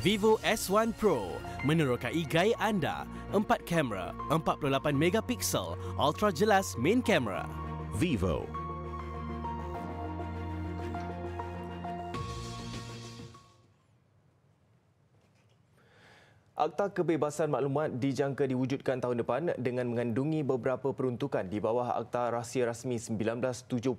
Vivo S1 Pro menerokai gaya anda. empat kamera, 48 megapiksel, ultra jelas main kamera. Vivo Akta Kebebasan Maklumat dijangka diwujudkan tahun depan dengan mengandungi beberapa peruntukan di bawah Akta Rahsia Rasmi 1972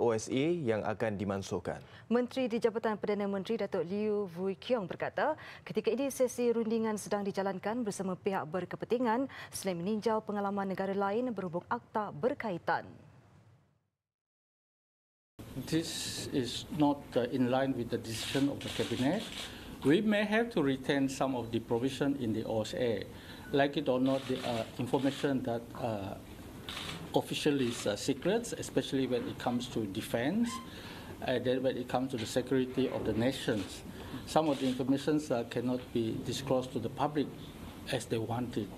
OSA yang akan dimansuhkan. Menteri di Jabatan Perdana Menteri Datuk Liu Vui Kiong berkata, ketika ini sesi rundingan sedang dijalankan bersama pihak berkepentingan selain meninjau pengalaman negara lain berhubung akta berkaitan. This is not uh, in line with the decision of the cabinet. We may have to retain some of the provision in the OSA. Like it or not, the uh, information that uh, officially is uh, secrets, especially when it comes to defense, and uh, then when it comes to the security of the nations. Some of the information uh, cannot be disclosed to the public as they want it.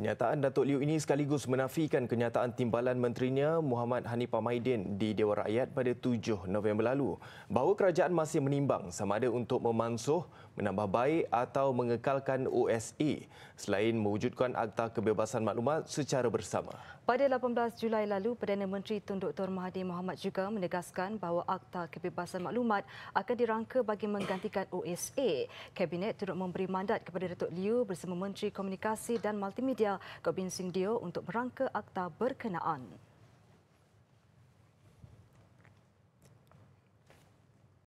Kenyataan Datuk Liu ini sekaligus menafikan kenyataan timbalan menterinya Muhammad Hanifah Maidin di Dewan Rakyat pada 7 November lalu bahawa kerajaan masih menimbang sama ada untuk memansuh, menambah baik atau mengekalkan OSE selain mewujudkan Akta Kebebasan Maklumat secara bersama. Pada 18 Julai lalu, Perdana Menteri Tun Dr. Mahathir Mohamad juga menegaskan bahawa Akta Kebebasan Maklumat akan dirangka bagi menggantikan OSA. E. Kabinet turut memberi mandat kepada Datuk Liu bersama Menteri Komunikasi dan Multimedia Malaysia, Gobin Singh Dio untuk merangka akta berkenaan.